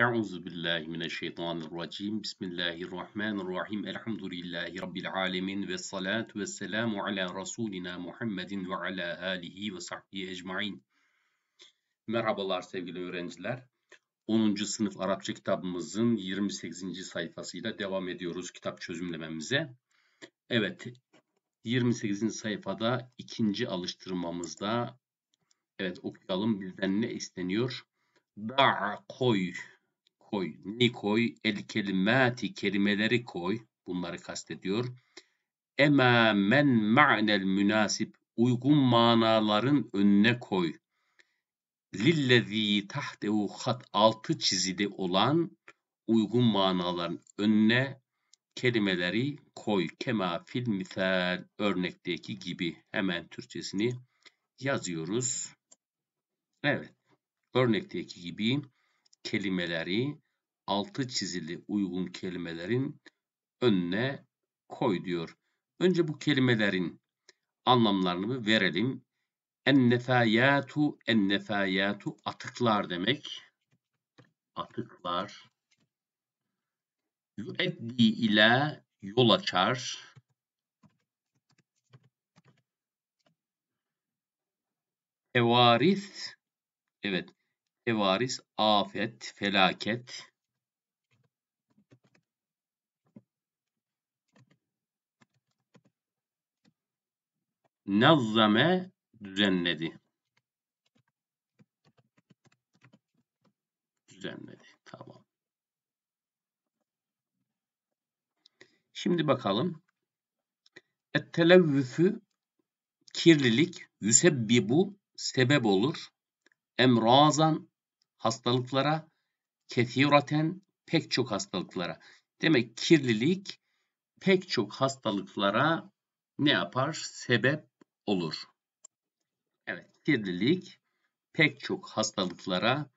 Euzu billahi mineşşeytanirracim. Bismillahirrahmanirrahim. Elhamdülillahi rabbil alamin ve salatu vesselamu ala rasulina Muhammedin ve ala alihi ve sahbihi ecmaîn. Merhabalar sevgili öğrenciler. 10. sınıf Arapça kitabımızın 28. sayfasıyla devam ediyoruz kitap çözümlememize. Evet, 28. sayfada ikinci alıştırmamızda evet okuyalım bizden ne isteniyor? Da koy koy. Ni koy? El kelimati kelimeleri koy. Bunları kastediyor. Ema men ma'nel münasip uygun manaların önüne koy. Lillezî tahtehu hat altı çizili olan uygun manaların önüne kelimeleri koy. Kema fil misal örnekteki gibi hemen Türkçesini yazıyoruz. Evet. Örnekteki gibi kelimeleri altı çizili uygun kelimelerin önüne koy diyor. Önce bu kelimelerin anlamlarını verelim. Ennefayatu, ennefayatu atıklar demek. Atıklar. Yüeddi ile yol açar. Evaris, evet Tevaris, afet, felaket. Nazzame düzenledi. Düzenledi. Tamam. Şimdi bakalım. Ettelevvüfü kirlilik yüsebbibu sebep olur. Emrazan hastalıklara, kethiraten pek çok hastalıklara. Demek kirlilik pek çok hastalıklara ne yapar? Sebep olur. Evet, kirlilik pek çok hastalıklara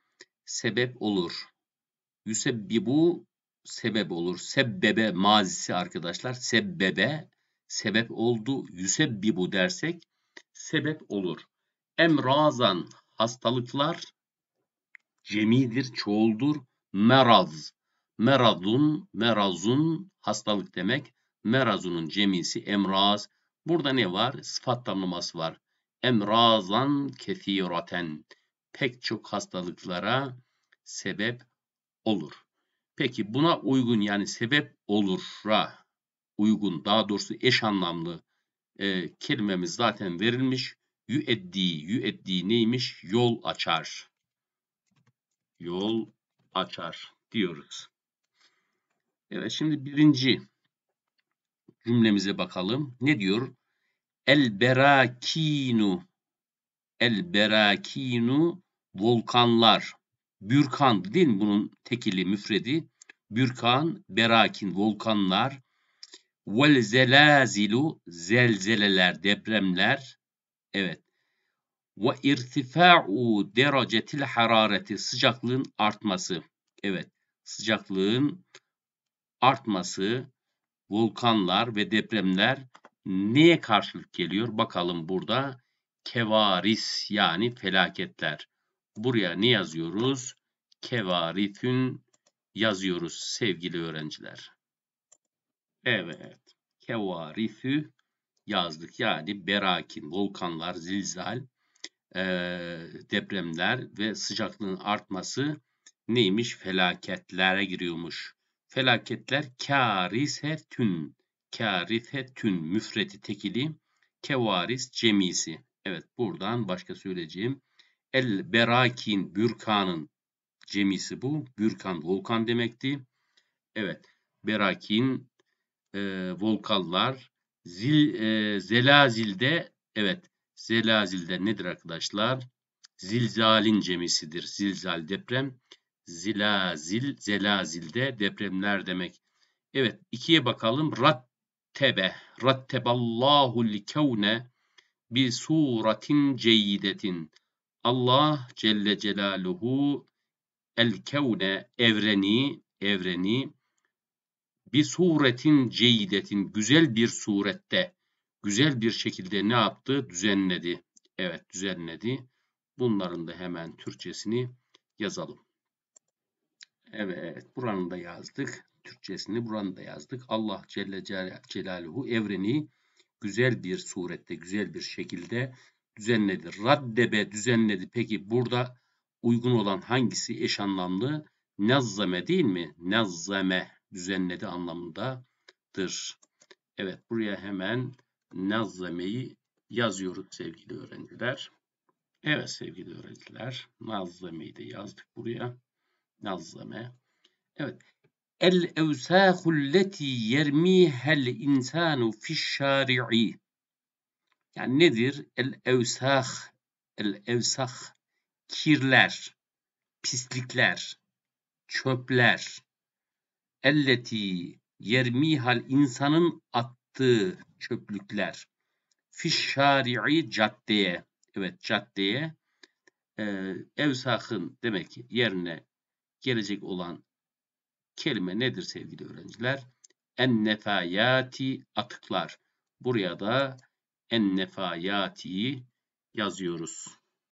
sebep olur. bu sebep olur. Sebbebe mazisi arkadaşlar. Sebbebe sebep oldu. bu dersek sebep olur. Emrazan hastalıklar cemidir, çoğuldur. Meraz. Merazun, merazun hastalık demek. Merazunun cemisi emraz. Burada ne var? Sıfat tamlaması var. Emrazan kefiraten. Pek çok hastalıklara sebep olur. Peki buna uygun yani sebep olur'a uygun daha doğrusu eş anlamlı e, kelimemiz zaten verilmiş. ettiği, Yüeddi, ettiği neymiş? Yol açar yol açar diyoruz. Evet şimdi birinci cümlemize bakalım. Ne diyor? El berakinu El berakinu volkanlar. Bürkan değil mi bunun tekili müfredi? Bürkan, berakin, volkanlar. Vel zelazilu zelzeleler, depremler. Evet. Ve irtifa'u derecetil harareti sıcaklığın artması. Evet sıcaklığın artması volkanlar ve depremler neye karşılık geliyor? Bakalım burada kevaris yani felaketler. Buraya ne yazıyoruz? Kevarifün yazıyoruz sevgili öğrenciler. Evet. Kevarifü yazdık. Yani berakin, volkanlar, zilzal e, depremler ve sıcaklığın artması neymiş? Felaketlere giriyormuş. Felaketler kârisetün. Kârisetün müfreti tekili. Kevaris cemisi. Evet buradan başka söyleyeceğim. El berakin bürkanın cemisi bu. Bürkan volkan demekti. Evet. Berakin e, volkallar zil e, zelazilde evet Zelazilde nedir arkadaşlar? Zilzalin cemisidir. Zilzal deprem. Zilazil, zelazilde depremler demek. Evet, ikiye bakalım. Rattebe, ratteballahu likevne bi suratin ceyyidetin. Allah Celle Celaluhu el kevne evreni, evreni bir suretin ceyidetin güzel bir surette güzel bir şekilde ne yaptı? Düzenledi. Evet düzenledi. Bunların da hemen Türkçesini yazalım. Evet buranın da yazdık. Türkçesini buranın da yazdık. Allah Celle Celaluhu evreni güzel bir surette, güzel bir şekilde düzenledi. Raddebe düzenledi. Peki burada uygun olan hangisi eş anlamlı? Nazzame değil mi? Nazzame düzenledi anlamındadır. Evet buraya hemen Nazlemeyi yazıyoruz sevgili öğrenciler. Evet sevgili öğrenciler, Nazlemeyi de yazdık buraya. Nazlame. Evet. El evsâhulleti yermihel insanu fişşâri'i. Yani nedir? El evsâh, el evsâh, kirler, pislikler, çöpler. Elleti yermihal insanın at attığı çöplükler fişşari'i caddeye evet caddeye ee, evsakın demek ki yerine gelecek olan kelime nedir sevgili öğrenciler? En nefayati atıklar. Buraya da en nefayatiyi yazıyoruz.